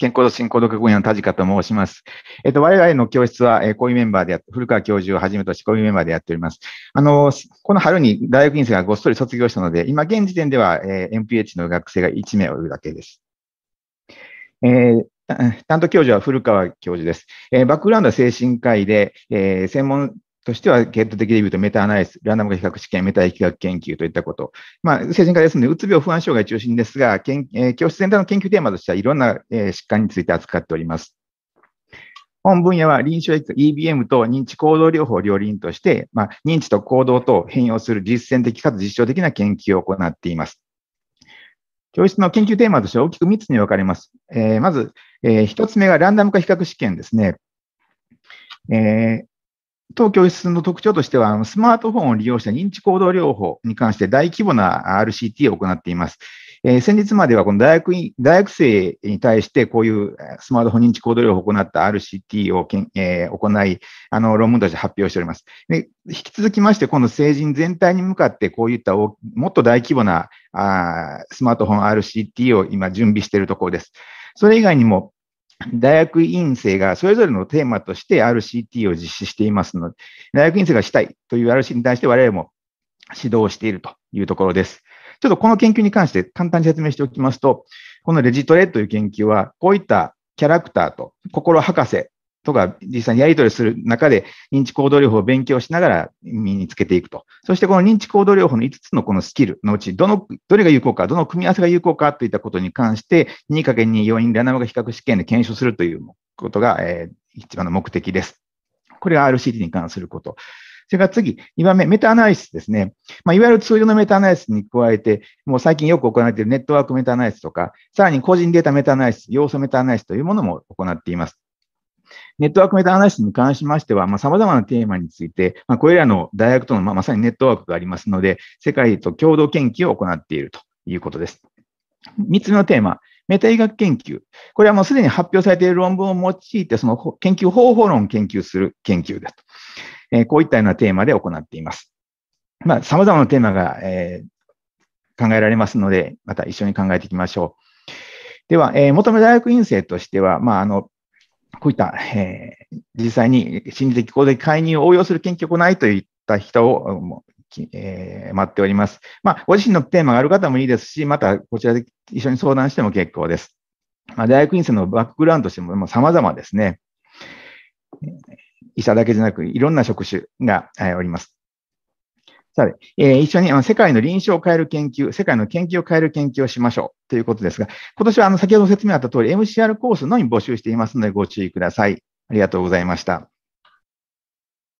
健康と振興独学院の田近と申します。えっ、と、我々の教室は、えー、こういうメンバーで古川教授をはじめとしてこういうメンバーでやっております。あの、この春に大学院生がごっそり卒業したので、今現時点では、えー、MPH の学生が1名おるだけです。えー担当教授は古川教授です。えー、バックグラウンドは精神科医で、えー、専門としては、ゲット的で言うとメタアナリス、ランダム化比較試験、メタ疫学研究といったこと。まあ、精神科ですので、うつ病不安障害中心ですが、んえー、教室全体の研究テーマとしてはいろんな、えー、疾患について扱っております。本分野は臨床 EBM と認知行動療法を両輪として、まあ、認知と行動と変容する実践的かつ実証的な研究を行っています。教室の研究テーマとしては大きく3つに分かれます。えー、まず、えー、1つ目がランダム化比較試験ですね。えー当教室の特徴としては、スマートフォンを利用した認知行動療法に関して大規模な RCT を行っています。えー、先日まではこの大学大学生に対してこういうスマートフォン認知行動療法を行った RCT をけん、えー、行い、あの論文として発表しております。で引き続きまして、この成人全体に向かってこういったもっと大規模なあスマートフォン RCT を今準備しているところです。それ以外にも、大学院生がそれぞれのテーマとして RCT を実施していますので、大学院生がしたいという RCT に対して我々も指導しているというところです。ちょっとこの研究に関して簡単に説明しておきますと、このレジトレという研究は、こういったキャラクターと心博士とか、実際にやり取りする中で、認知行動療法を勉強しながら身につけていくと。そして、この認知行動療法の5つのこのスキルのうち、どの、どれが有効か、どの組み合わせが有効かといったことに関して、2×2 要因ランダム化比較試験で検証するということが、えー、一番の目的です。これが RCT に関すること。それから次、2番目、メタアナリシスですね。まあ、いわゆる通常のメタアナリシスに加えて、もう最近よく行われているネットワークメタアナリシスとか、さらに個人データメタアナリシス、要素メタアナリシスというものも行っています。ネットワークメタアナリシスに関しましては、まあ、様々なテーマについて、まあ、これらの大学との、まあ、まさにネットワークがありますので、世界と共同研究を行っているということです。3つ目のテーマ、メタ医学研究。これはもうすでに発表されている論文を用いて、その研究方法論を研究する研究ですと。えー、こういったようなテーマで行っています。まあ、様々なテーマが、えー、考えられますので、また一緒に考えていきましょう。では、えー、求め大学院生としては、まあ、あの、こういった、えー、実際に心理的、公的介入を応用する研究を行いといった人を、えー、待っております。まあ、ご自身のテーマがある方もいいですし、またこちらで一緒に相談しても結構です。まあ、大学院生のバックグラウンドとしてもま様々ですね。医者だけじゃなく、いろんな職種がおります。さて、えー、一緒にあの世界の臨床を変える研究、世界の研究を変える研究をしましょうということですが、今年はあの先ほど説明あった通り MCR コースのみ募集していますのでご注意ください。ありがとうございました。